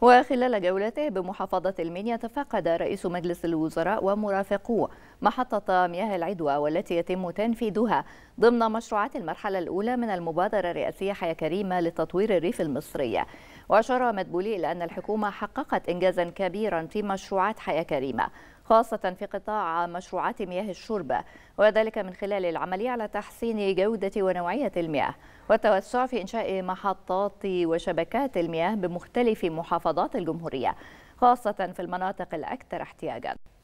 وخلال جولته بمحافظة المنيا تفقد رئيس مجلس الوزراء ومرافقوه محطة مياه العدوى والتي يتم تنفيذها ضمن مشروعات المرحلة الأولى من المبادرة الرئاسية حياة كريمة لتطوير الريف المصرية وأشار مدبولي إلى أن الحكومة حققت إنجازا كبيرا في مشروعات حياة كريمة خاصة في قطاع مشروعات مياه الشرب وذلك من خلال العمل على تحسين جودة ونوعية المياه والتوسع في إنشاء محطات وشبكات المياه بمختلف محافظات الجمهورية خاصة في المناطق الأكثر احتياجاً